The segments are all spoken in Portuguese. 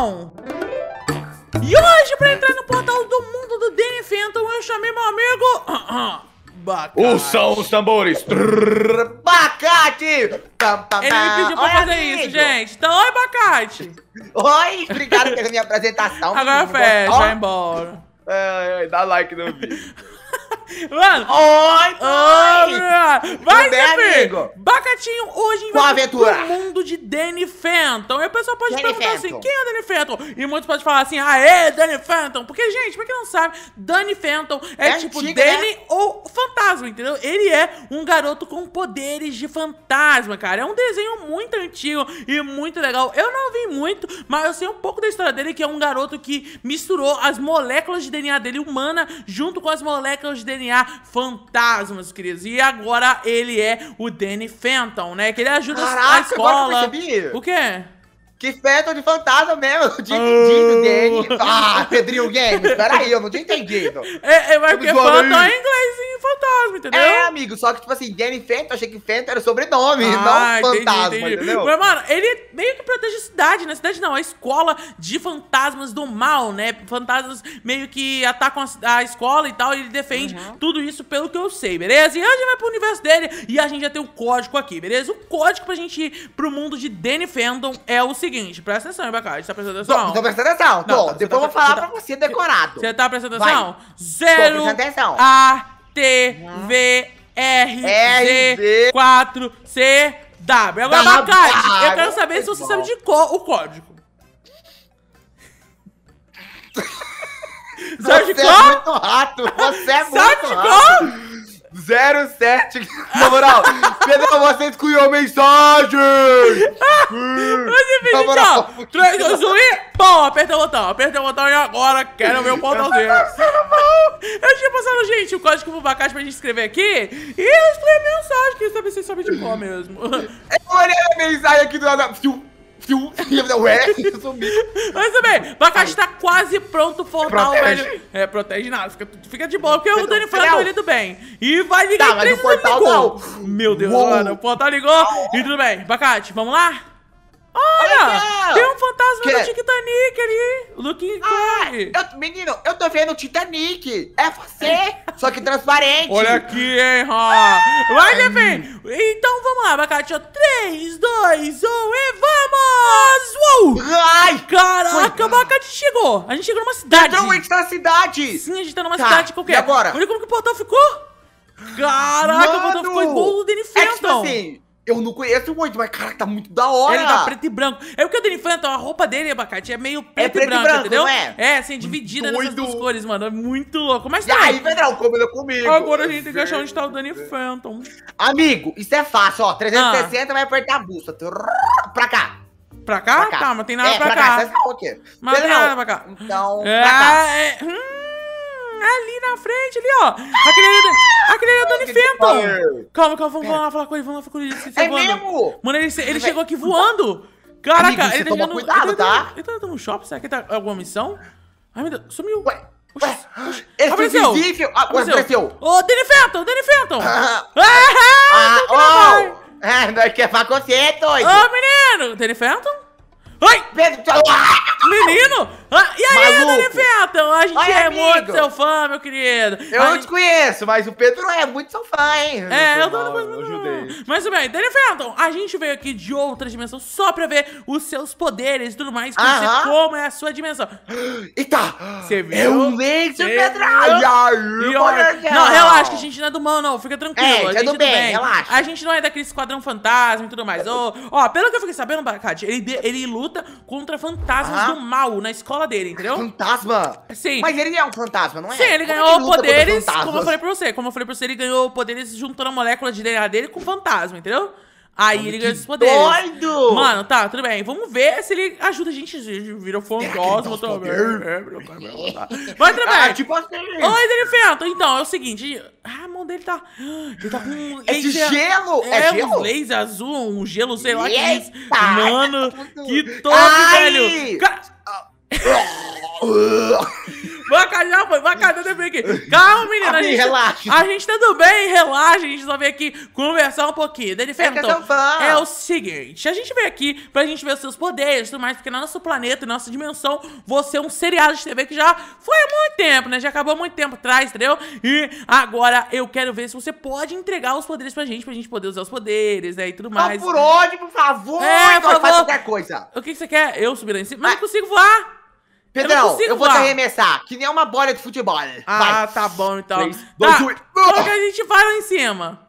Então, e hoje, pra entrar no portal do mundo do Danny Phantom eu chamei meu amigo... o som os tambores! Bacate! Ele me pediu pra fazer amigo. isso, gente. Então, oi, Bacate! Oi, obrigado pela minha apresentação. Agora fecha, vai embora. É, é, dá like no vídeo. Mano! Oi, oi! Oh, Vai, Bacatinho hoje vai aventura. pro mundo de Danny Phantom. E o pessoal pode Danny perguntar assim, quem é Danny Phantom? E muitos podem falar assim, ah, é Danny Phantom. Porque, gente, pra quem não sabe, Danny Phantom é, é tipo antiga, né? Danny né? ou fantasma, entendeu? Ele é um garoto com poderes de fantasma, cara. É um desenho muito antigo e muito legal. Eu não vi muito, mas eu sei um pouco da história dele, que é um garoto que misturou as moléculas de DNA dele humana junto com as moléculas de DNA fantasmas, queridos. E agora ele é o Danny Phantom, né? Que ele ajuda Caraca, a escola. Agora que eu percebi. O quê? Que feto de fantasma mesmo, dividindo oh. Ah, Pedrinho Games, peraí, eu não tinha entendido. É, é mas porque fantasma aí. É inglês em fantasma, entendeu? É, amigo, só que tipo assim, Game Fento, achei que Fento era sobrenome, ah, não entendi, fantasma, entendi. entendeu? Mas, mano, ele meio que protege a cidade, né? Cidade não, a escola de fantasmas do mal, né? Fantasmas meio que atacam a, a escola e tal, e ele defende uhum. tudo isso pelo que eu sei, beleza? E a gente vai pro universo dele e a gente já tem o um código aqui, beleza? O código pra gente ir pro mundo de Danny Fandom é o seguinte seguinte, presta atenção, hein, Você tá prestando atenção? Tô, tô prestando atenção, tô. tá, Depois eu vou falar tá, pra você decorado. Você tá prestando atenção? Vai. Zero tô prestando atenção. A, T, V, R, hum. R Z, 4, C, W. Agora, Bacari, eu quero saber se você sabe de cor o código. Sabe de qual? Você é muito rato, você é muito rato. Sabe de qual? 07. Na moral, Pedro, você excluiu mensagem! Você fez moral, tchau! 3, 2, 1 e. Pum, aperta o botão, aperta o botão e agora quero ver o portãozinho. Eu tinha passado, gente, o código pro Bacaxi pra gente escrever aqui e eu escrevi a mensagem, que eu sabia se sobe de pó mesmo. Eu olhei a mensagem aqui do lado. da... Ué, sumi. Mas também, Bacaxi tá quase pronto portal, velho. É, protege nada. Fica, fica de boa, porque o Dani Frato ele do bem. E vai ligar tá, mas o portal ligou. Não. Meu Deus, Uou. mano. O portal ligou. E tudo bem. Bacate, vamos lá? Olha! Tem um fantasma que... do é? Titanic ali! Looking Kong! Ah, eu, menino, eu tô vendo o Titanic! É você! só que transparente! Olha aqui, hein, Ró! Ah, Vai, Levin! Então vamos lá, Abacate! 3, 2, 1 e vamos! Uou! Ai! Caraca, Abacate chegou! A gente chegou numa cidade! Então, a gente tá na cidade! Sim, a gente tá numa tá, cidade qualquer! E é? agora? Olha como que o portal ficou! Caraca, Mano, o portal ficou igual o Danny é tipo Phantom! É tipo assim, eu não conheço muito, mas caraca, tá muito da hora. Ele tá preto e branco. É o que o Danny Phantom, a roupa dele, abacate, é meio preto, é preto e, branco, e branco, entendeu? É? é, assim, dividida nessas duas cores, mano. É muito louco. Mas tá. E aí, Pedrão, combina comigo. Agora a gente tem que achar onde tá o Danny Phantom. Amigo, isso é fácil, ó. 360 ah. vai apertar a busta. Pra cá. Pra cá? pra cá? Tá, mas tem nada é, pra, pra cá. cá. Mas não tem nada pra cá. Então, é, pra cá. É... Hum ali na frente, ali, ó. A ali a o Dani Fenton. Calma, calma, vamos é. lá falar com ele, vamos lá falar com ele. Ele é voando. mesmo? Mano, ele, ele chegou aqui voando. Caraca, Amigo, ele tá chegando... cuidado, ele tá? tá? Ele tá no shopping, será que tá alguma missão? Ai, meu Deus, sumiu. Ué. Ué, Ele apareceu. invisível! Ah, apareceu! apareceu. Ô, oh, Danny Fenton! Danny Fenton! Ah, ah, ah, ah Ah, nós quer falar com você, doido! Ô, menino! Danny Fenton? Ai! Pedro, ah! menino! Ah, e aí, Dani A gente Oi, é amigo. muito seu fã, meu querido. Eu a não gente... te conheço, mas o Pedro é muito seu fã, hein? É, eu tô no não, ajudei. Mas bem, Dani a gente veio aqui de outra dimensão só pra ver os seus poderes e tudo mais, conhecer ah como é a sua dimensão. Eita! Você é viu? um vejo, Pedro! Ai, olha, não, relaxa, que a gente não é do mal, não. Fica tranquilo. É, a é gente é do, bem, bem, relaxa. A gente não é daquele esquadrão fantasma e tudo mais. Ó, oh, oh, pelo que eu fiquei sabendo, Bacate, ele, ele luta contra fantasmas ah. do mal na escola dele, entendeu? Fantasma! Sim. Mas ele é um fantasma, não é? Sim, ele como ganhou ele poderes, como eu falei pra você, como eu falei pra você, ele ganhou poderes juntando a molécula de DNA dele com fantasma, entendeu? Aí ele ganhou esses poderes. Doido! Mano, tá, tudo bem. Vamos ver se ele ajuda a gente. Virou fantasma também. Vai trabalhar. Ah, tipo assim. Oi, Delifento. Então, é o seguinte. Ah, a mão dele tá. Ele tá com É de gelo! É, é gelo? um laser azul, um gelo, sei lá que Mano, que top, Ai. velho! Ca... Ah. Bacana já foi, bacana também aqui. Calma, menina. Amiga, a gente, relaxa. A gente tá tudo bem, relaxa. A gente só veio aqui conversar um pouquinho. Daí ele é, é o seguinte, a gente veio aqui pra gente ver os seus poderes e tudo mais, porque no nosso planeta, na nossa dimensão, você é um seriado de TV que já foi há muito tempo, né? Já acabou há muito tempo atrás, entendeu? E agora eu quero ver se você pode entregar os poderes pra gente, pra gente poder usar os poderes, né? E tudo mais. Não, por onde, por favor? É, então por favor. Faz qualquer coisa. O que, que você quer? Eu subir lá em cima? Mas ah. não consigo voar. Pedrão, eu, eu vou te arremessar, que nem uma bola de futebol. Ah, vai. tá bom então. 3, 2, tá. que a gente vai lá em cima?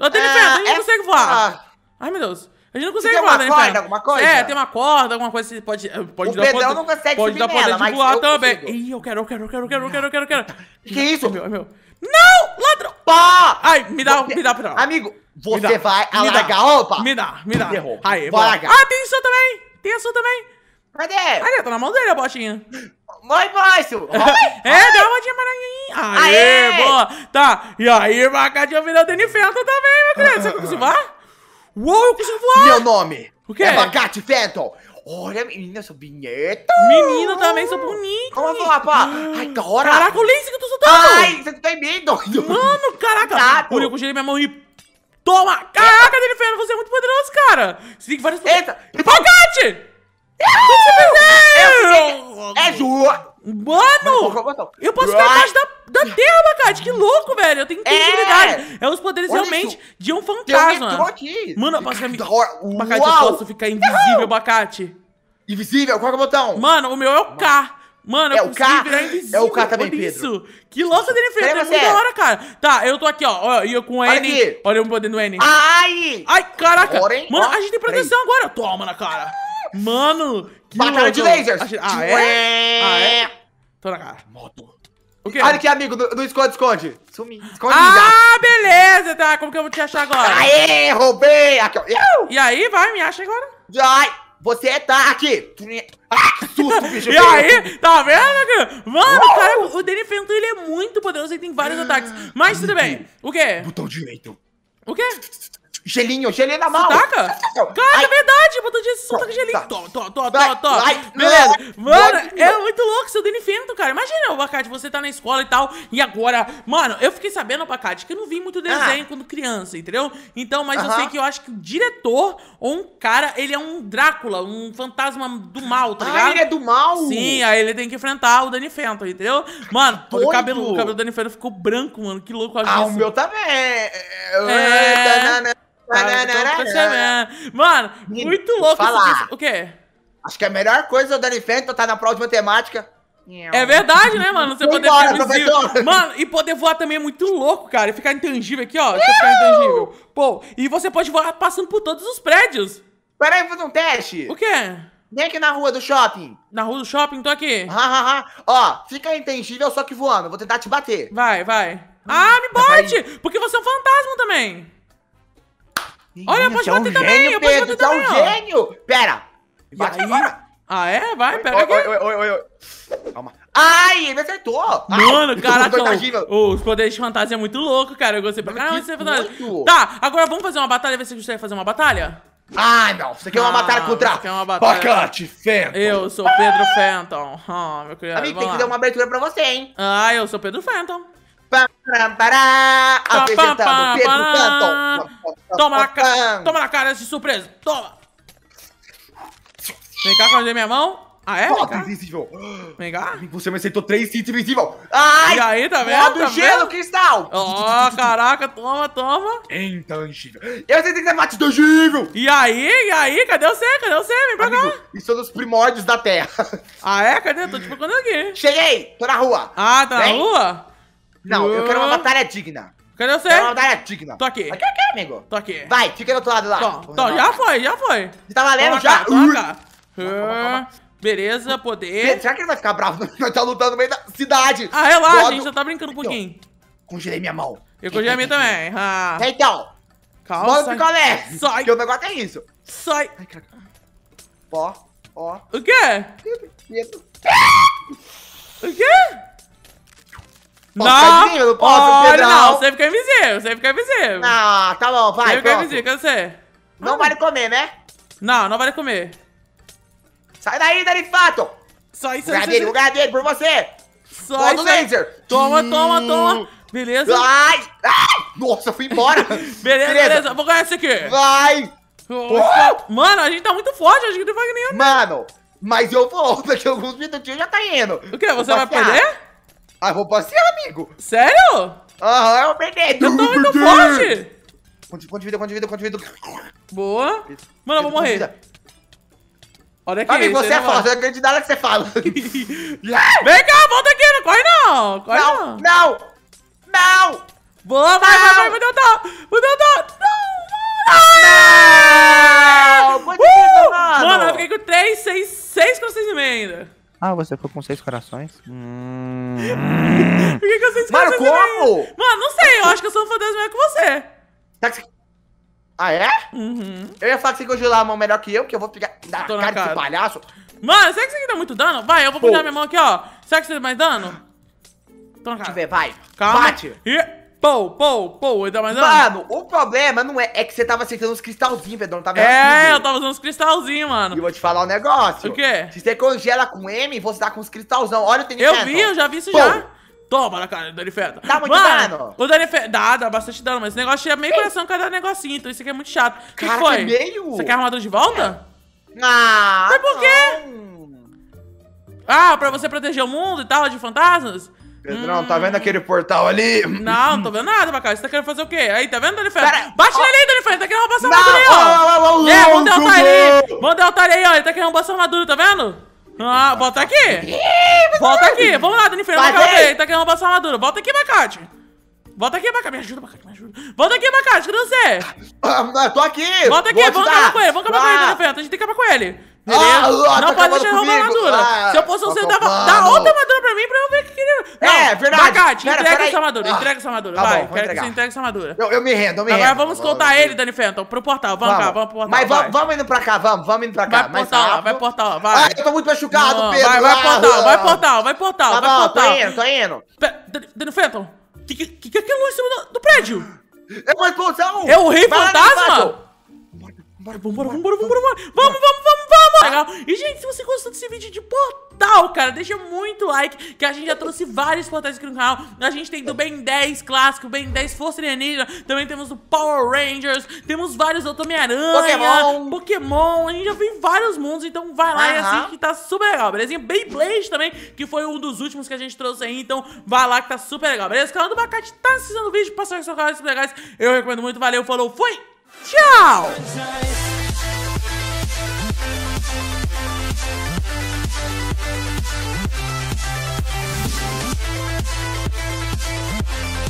Ô, Denifé, é, a gente não é consegue voar. Ai, meu Deus. A gente não consegue voar, né? Tem uma corda, alguma coisa? É, tem uma corda, alguma coisa que pode, eh, pode o dar Pedrão poder, não consegue pode subir dar poder nela, de voar também. Consigo. Ih, eu quero, eu quero, eu quero, eu quero, eu quero, eu quero, eu quero. Que isso? É meu, é meu. Não! Ladrão! Pá! Ai, me dá, você, me dá, Pedrão. Amigo, você vai alargar, opa! Me dá, me dá. Derruba. Aí, bora. Ah, tem isso também! Tem isso também! Cadê? Cadê? Tá na mão dele a botinha. Vai, Márcio! É, dá uma botinha maranguinha. Aê, Aê, boa! Tá, e aí, Macatinho virou Danny Fenton também, meu querido. Você conseguiu voar? Uou, eu consigo voar! Meu nome! O quê? É Macate Fenton! Olha, menina, sou bonita. Menina também, sou bonita. Como eu vou, pá? Ai, hora! Caraca, o isso que eu tô soltando. Ai, você tem tá medo. Mano, caraca. Exato. Olha, eu congelei minha mão e... Toma! Caraca, Danny Fenton, você é muito poderoso, cara. Você tem várias... Eita! Pagate! É não! É ju Mano! Eu posso ficar atrás da, da terra, Macate! Que louco, velho! Eu tenho integridade! É, é os poderes Olha realmente isso. de um fantasma! Um Mano, eu posso ficar... bacate eu posso ficar invisível, bacate. Invisível? Qual é o botão? Mano, o meu é o K! Mano, é eu o K, virar invisível. É o K também, Pedro. Isso. Que louca dele fez. É muito da é. hora, cara. Tá, eu tô aqui, ó. E eu com o N. Aqui. Olha o poder do N. Ai! Ai, caraca. Agora, Mano, ó, a gente tem proteção agora. Toma na cara. Mano, que Batalha louco. de lasers. Ah, é? Ah, é? Tô na cara. Moto. O quê? Olha aqui, amigo, do, esconde, esconde. Sumi. Esconde, ah, beleza, tá. Como que eu vou te achar agora? Aê, roubei. Aqui, ó. E aí, vai, me acha agora. Ai, você tá aqui. Ah, que susto, bicho. e aí, tá vendo? Mano, uh! cara, o Danny ele é muito poderoso. Ele tem vários ah, ataques. Mas tudo bem. O quê? Botão direito. O quê? Gelinho, gelinho na mão. Sotaca? Cara, é Ai. é verdade, botou de sotaca gelinho. Tá. Tô, tô, tô, tô, tô. Beleza. Mano, é muito louco, seu dano infinito, cara. Imagina, Abacate, você tá na escola e tal, e agora... Mano, eu fiquei sabendo, Abacate, que eu não vi muito desenho ah. quando criança, entendeu? Então, mas uh -huh. eu sei que eu acho que o diretor ou um cara, ele é um Drácula, um fantasma do mal, tá ah, ligado? Ah, ele é do mal? Sim, aí ele tem que enfrentar o Danny Fenton, entendeu? Mano, tá o cabelo, o cabelo do Danny ficou branco, mano. Que louco. Ah, isso. o meu também. É... é... Tá, então tá mano, muito louco falar. O quê? Acho que é a melhor coisa do da Unifento tá na prova de matemática. É verdade, né, mano? Você Vou poder embora, ficar Mano, e poder voar também é muito louco, cara. E ficar intangível aqui, ó. Ficar intangível. Pô, e você pode voar passando por todos os prédios. Pera aí, vou fazer um teste. O quê? Vem aqui na rua do shopping. Na rua do shopping? Tô aqui. Ha, ha, ha. Ó, fica intangível, só que voando. Vou tentar te bater. Vai, vai. Ah, me tá bate! Porque você é um fantasma também. Olha, né? pode é bater um também, gênio, Pedro, bater também, é um gênio! Pera! Bate agora! Ah, é? Vai, pera pega oi, aqui. Oi, oi, oi, oi. Calma. Ai, ele acertou! Mano, caraca, os poderes de fantasia é muito louco, cara. Eu gostei pra caramba de fantasia. Tá, agora vamos fazer uma batalha, ver se você consegue fazer uma batalha? Ah, não. Você quer uma ah, batalha contra você uma batalha. Bacate Fenton. Eu sou Pedro Fenton. Ah, meu criado, Amigo, tem que dar uma abertura pra você, hein? Ah, eu sou Pedro Fenton. Pará, apresentando Pedro Canton. Toma na cara, toma na cara de surpresa. Toma. Vem cá, fazer minha mão? Ah, é? Foda invisível. Vem cá. Você me aceitou três hits invisível. Ai! E aí, tá vendo? Foda tá gelo, cristal. oh, caraca, toma, toma. Então, Intangível. Eu tentei que é mate tangível. E aí, e aí? Cadê você? Cadê você? Vem pra Amigo, cá. Isso é dos primórdios da Terra. Ah, é? Cadê? Tô te procurando aqui. Cheguei. Tô na rua. Ah, tá Vem. na rua? Não, eu quero uma batalha digna. Cadê você? Quero uma batalha digna. Tô aqui. Aqui, aqui, amigo. Tô aqui. Vai, fica do outro lado lá. Tô, então, tô já foi, já foi. Tá valendo, já. Toma, Toma, é. Beleza, poder. Será que ele vai ficar bravo? Nós tá lutando no meio da cidade. Ah, relaxa, a gente já tá brincando um então, pouquinho. Congelei minha mão. Eu congelei a minha também. Ah. É, então. Calma. o picolé. Sai. Que o negócio é isso. Sai. Ai, caraca. Ó, ó. O O quê? O quê? Não! Eu não posso, Olha, Pedrão. não, você fica invisível, você fica invisível. Ah, tá bom, vai, Você fica pronto. invisível, cansei. Não vale comer, né? Não, não vale comer. Sai daí, tá Fato! Sai, sai, sai. Lugar dele, por você! Sai, Volta sai. Laser. Toma, toma, toma. Beleza. Vai. ai. Nossa, fui embora. beleza, beleza, beleza. Vou ganhar esse aqui. Vai. Mano, a gente tá muito forte. Acho que não vai ganhar. Mano, mas eu volto daqui a alguns minutinhos já tá indo. O quê? Você vai perder? Ah, eu roubo amigo. Sério? Aham, é o Eu tô muito forte. Quanto, de vida, quanto de vida, quanto de vida. Boa. Mano, eu vou morrer. Olha aqui. Amigo, você é forte, eu acredito nada que você fala. Vem cá, volta aqui, não corre não. Corre não. Não, não. Não. Boa, vai, vai, vai, vai, Dodô. O Dodô. Não. Não. Muito uh! mano. eu fiquei com 3, 6, 6 corações ainda. Ah, você ficou com 6 corações? Hum. Por que, que eu sei Mano, como? Mano, não sei, eu acho que eu sou um fã das melhor que você. Tá Ah, é? Uhum. Eu ia falar que você congelar a mão melhor que eu, que eu vou pegar na Tô cara, na cara desse palhaço. Mano, será que isso aqui dá muito dano? Vai, eu vou Pô. cuidar minha mão aqui, ó. Será que você dá mais dano? Tô na cara. Deixa eu ver, vai. Calma. Bate. E... Pou, pou, pou, ainda mais Mano, o problema não é, é que você tava acertando uns cristalzinhos, Pedro, não tava É, eu tava usando uns cristalzinhos, mano. E vou te falar um negócio. O quê? Se você congela com M, você tá com uns cristalzão. Olha o Danny Eu vi, eu já vi isso Pou. já. Toma na cara, Dani Feta. Dá muito mano, dano. O Dani Dá, dá bastante dano, mas esse negócio tinha é meio coração cada negocinho, então isso aqui é muito chato. O que foi? Que é meio? Você quer a armadura de volta? É. Ah! Mas por quê? Não. Ah, pra você proteger o mundo e tal, de fantasmas? Pedrão, hum. tá vendo aquele portal ali? Não, não tô vendo nada, Macau. Você tá querendo fazer o quê? Aí, tá vendo, Dani Ferreira? Bate nele aí, Dani Ele Tá querendo roubar sua armadura aí, ó. É, vamos derrotar ele. Vamos derrotar ele aí, ó. Ele tá querendo roubar sua armadura, tá vendo? Ah, volta aqui! Volta aqui! Vamos lá, Dani Ferreira, Macate! Ele tá querendo roubar a armadura. Volta aqui, Macate! Volta aqui, Macate! Me ajuda, Macate, me ajuda! Volta aqui, Macate! Cadê você? Ah, tô aqui! Volta aqui, vamos acabar com ele, vamos acabar ah. com ele, Dani Ferreira. A gente tem que acabar com ele. Beleza? Ah, não tá pode deixar roubar a armadura. Ah, Se eu fosse tá você, dava, dá outra armadura pra mim pra eu ver o que queria. É, não, é, verdade. Bacate, pera, entrega pera essa armadura, ah, entrega essa armadura. Tá vai, bom, quero entregar. que você entregue essa armadura. Eu, eu me rendo, eu me Agora rendo. Agora vamos contar ele, Dani Fenton, pro portal. Vamos, vamos. cá, vamos pro portal. Mas vai. vamos indo pra cá, vamos, vamos indo pra cá. Vai pro portal, rápido. vai portal, vai. Ai, eu tô muito machucado, não, Pedro. Vai, vai ah, portal, vai portal, vai portal, tá vai bom, portal. Tô indo, tô indo. Dani Fenton, o que, é que é aquilo em cima do, prédio? É uma explosão! É o rei fantasma? Bora, bora, bora, bora, bora, bora. vamo, vamos, vamos legal. E, gente, se você gostou desse vídeo de portal, cara, deixa muito like, que a gente já trouxe vários portais aqui no canal. A gente tem do Ben 10 clássico, Ben 10 Força Alienígena, também temos do Power Rangers, temos vários do Homem-Aranha, Pokémon. Pokémon, a gente já viu vários mundos, então vai lá e assiste que tá super legal, belezinha? Beyblade também, que foi um dos últimos que a gente trouxe aí, então vai lá que tá super legal, beleza? O canal do Bacate tá assistindo o vídeo, passou aqui seu canal, super legais. Eu recomendo muito, valeu, falou, fui! Tchau!